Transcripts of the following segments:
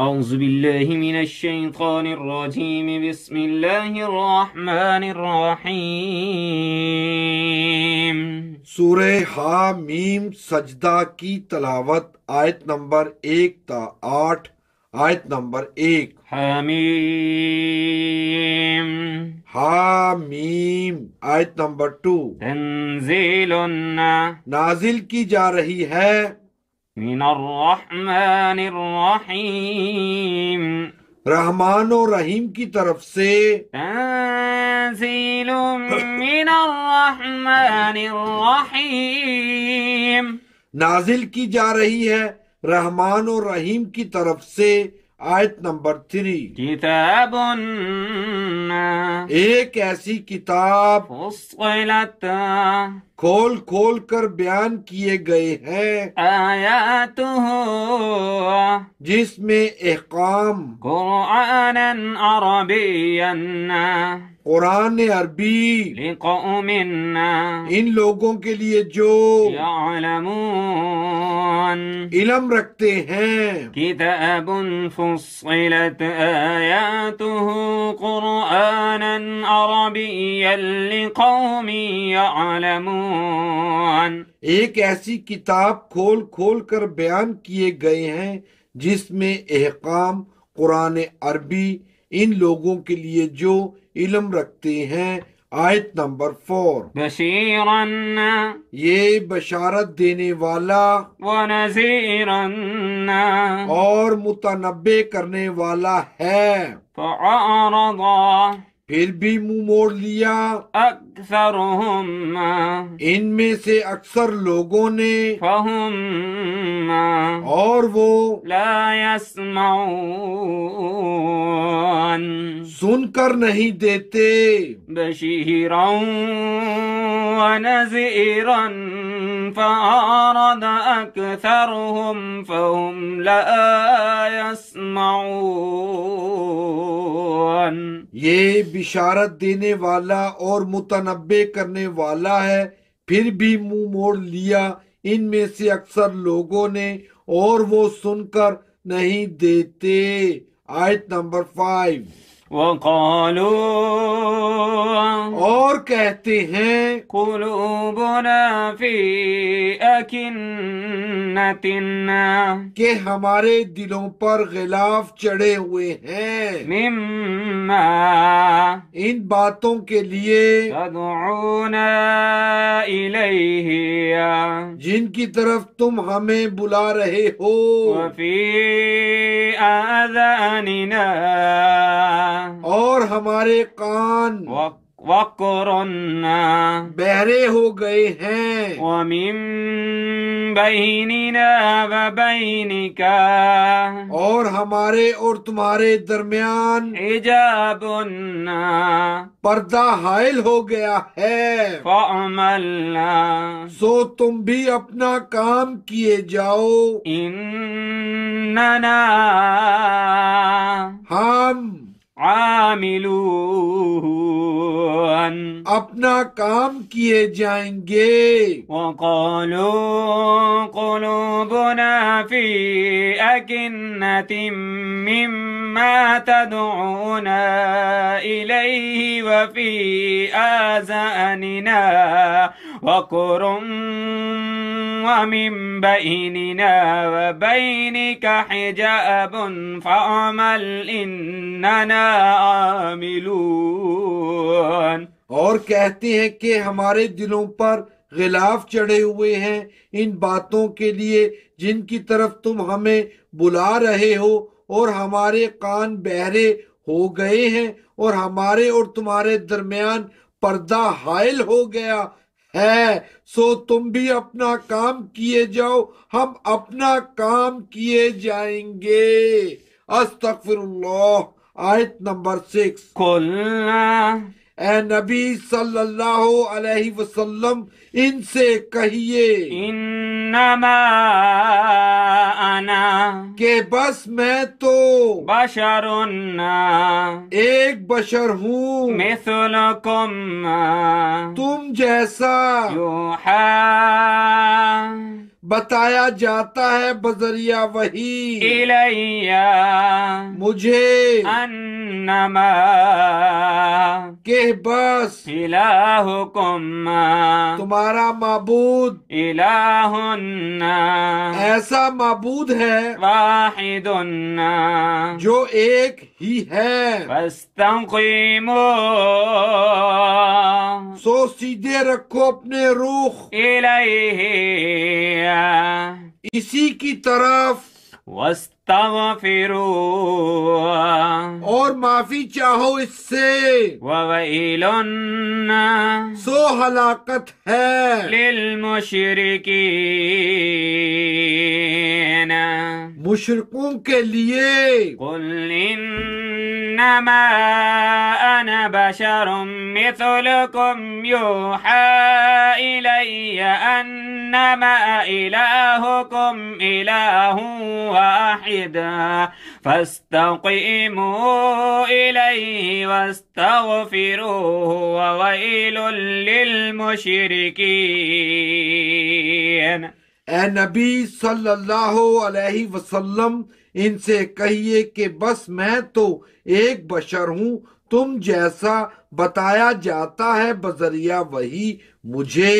أعوذ بالله من الشيطان الرجيم بسم الله الرحمن الرحيم सूर्य हा मीम सजदा की तलावत आयत नंबर एक ता आठ आयत नंबर एक हामीम हामीम आयत नंबर टू तंजील नाजिल की जा रही है من الرحمن الرحيم रहमान और रहीम की तरफ से नाजिल की जा रही है रहमान और रहीम की तरफ से आयत नंबर थ्री किताब एक ऐसी किताब खोल खोल कर बयान किए गए हैं आया तो जिसमें एहकाम कुरान अरबी इन लोगों के लिए जो इलम रखते हैं किताब فصلت آياته قرآنا عربيا لقوم يعلمون एक ऐसी किताब खोल खोल कर बयान किए गए हैं जिसमें एहकाम कुरान अरबी इन लोगों के लिए जो इलम रखते हैं आयत नंबर फोर बशीरन्ना ये बशारत देने वाला व नजीर और मुतनबे करने वाला है फिर भी मुंह मोड़ लिया अक्सर इनमें से अक्सर लोगों ने और वो लाया सुनकर नहीं देते ये बिशारत देने वाला और मुतनबे करने वाला है फिर भी मुंह मोड़ लिया इनमें से अक्सर लोगों ने और वो सुनकर नहीं देते आयत नंबर फाइव وقالوا اور کہتے ہیں قلوبنا في اكنتنا کہ ہمارے دلوں پر غلاف چڑے ہوئے ہیں مما ان باتوں کے لیے تدعونا الیہ جن کی طرف تم ہمیں بلا رہے ہو وفی آذاننا और हमारे कान वकुरन्ना बहरे हो गए हैं वमिम बहिनीना व बहिनिका और हमारे और तुम्हारे दरमियान इजाबुन्ना पर्दा हायल हो गया है फमलना सो तुम भी अपना काम किए जाओ इन्नना हम عاملون اپنا کام کیے جائیں گے وقالوا قلوبنا في أكنة مما تدعونا إليه وفي آذاننا और कहते हैं कि हमारे दिलों पर गिलाफ चढ़े हुए हैं इन बातों के लिए जिनकी तरफ तुम हमें बुला रहे हो और हमारे कान बहरे हो गए हैं और हमारे और तुम्हारे दरमियान पर्दा हायल हो गया है सो तुम भी अपना काम किए जाओ हम अपना काम किए जाएंगे अस्तफिर आयत नंबर सिक्स नबी सल्लल्लाहु अलैहि वसल्लम इनसे कहिए आना के बस मैं तो बशरुन्ना एक बशर हूँ कुम तुम जैसा बताया जाता है बजरिया वही इलैया मुझे अन्नमा के बस इलाहुकुम तुम्हारा मबूद इलाहुन्ना ऐसा मबूद है वाहिदुन्ना जो एक ही है फस्तंकीमो सो सीधे रखो अपने रूख इलैया اسی کی طرف وَاسْتَغْفِرُوا اور معافی چاہو اس سے وَوَئِلُنَّا سو حلاقت ہے لِلْمُشْرِكِينَ مشرقوں کے لیے قُلْ إِنَّمَا أَنَا بَشَرٌ مِثُلُكُمْ يُوحَى إِلَيَّ أَنَّ إنما إلهكم إله واحد فاستقيموا إليه واستغفروه وويل للمشركين नबी सल्लल्लाहु अलैहि वसल्लम इनसे कहिए कि बस मैं तो एक बशर हूँ तुम जैसा बताया जाता है बजरिया वही मुझे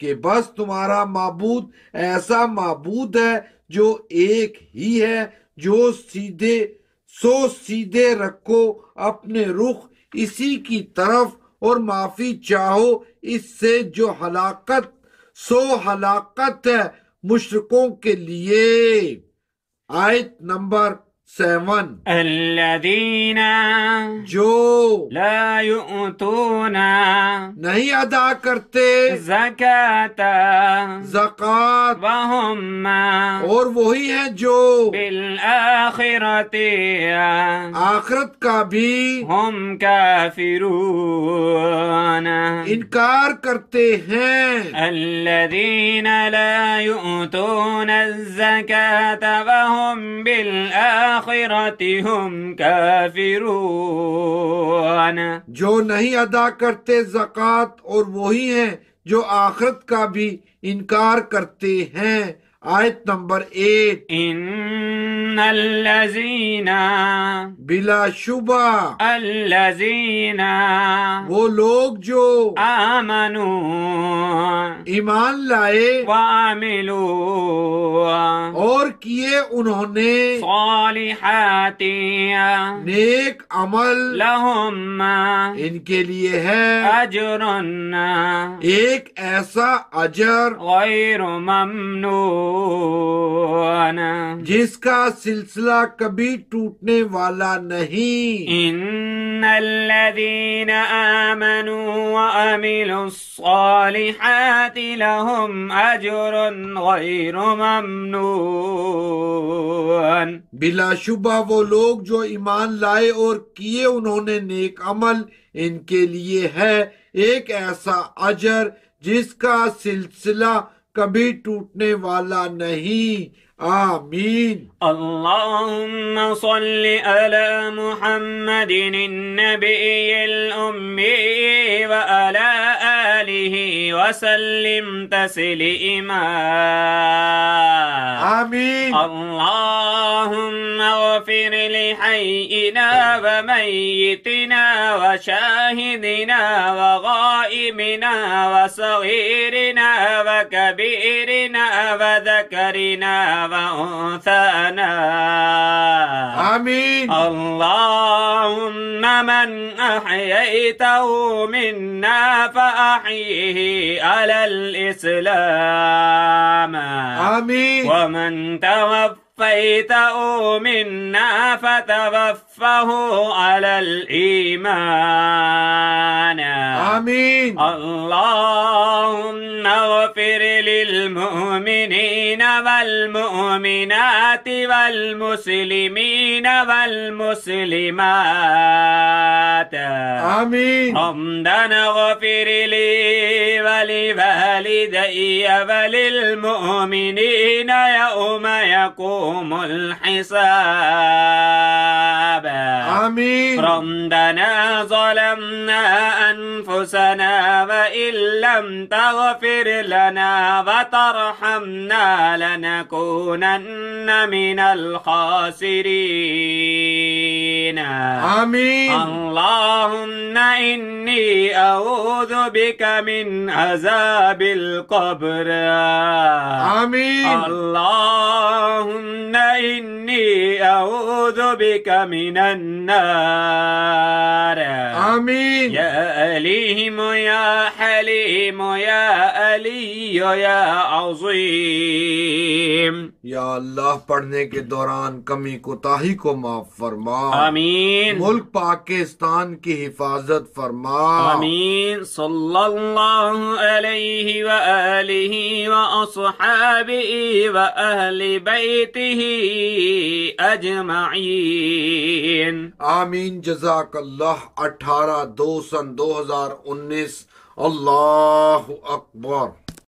कि बस तुम्हारा मबूद ऐसा मबूद है जो एक ही है जो सीधे सो सीधे रखो अपने रुख इसी की तरफ और माफी चाहो इससे जो हलाकत सो हलाकत है मुशरकों के लिए आयत नंबर سيمون الذين جو لا يؤتون نهي ادا کرتے زكاة زكاة وهم اور وہی ہیں جو بالآخرة آخرت کا بھی هم كافرون انکار کرتے ہیں الذين لا يؤتون الزكاة وهم بالآخرة بالآخرة هم كافرون जो नहीं अदा करते ज़कात और वही है जो आखरत का भी इनकार करते हैं आयत नंबर एक इन लजीना बिला शुबा अल्लजीना वो लोग जो आमनु ईमान लाए वामिलो और किए उन्होंने सालिहाती नेक अमल लहुम इनके लिए है अजरन एक ऐसा अजर गैर ममनू जिसका सिलसिला कभी टूटने वाला नहीं इन الذين آمنوا وعملوا الصالحات لهم أجر غير ممنون बिलाशुबा वो लोग जो ईमान लाए और किए उन्होंने नेक अमल इनके लिए है एक ऐसा अजर जिसका सिलसिला کبھی ٹوٹنے والا نہیں آمین اللهم صل على محمد النبي الأمي وعلى عليه وسلم تسليما آمين اللهم اغفر لحينا وميتنا وشاهدنا وغائبنا وصغيرنا وكبيرنا وذكرنا وأنثانا آمين اللهم من أحييته منا فأحيي به على الإسلام آمين ومن توفيته منا فتوفه على الإيمان آمين اللهم اغفر للمؤمنين والمؤمنات والمسلمين والمسلمات آمين ربنا غفر لي ولوالدي وللمؤمنين يوم يقوم الحساب آمين ربنا ظلمنا أنفسنا وإن لم تغفر لنا وترحمنا لنكونن من الخاسرين علينا آمين اللهم إني أعوذ بك من عذاب القبر آمين اللهم إني أعوذ بك من النار آمين يا أليم يا حليم يا ألي يا عظيم या अल्लाह पढ़ने के दौरान कमी कोताही को माफ फरमा आमीन मुल्क पाकिस्तान की हिफाजत फरमा आमीन सल्लल्लाहु अलैहि व आलिहि व अस्हाबी व अहले आमीन 18 दो सन 2019 अल्लाह अकबर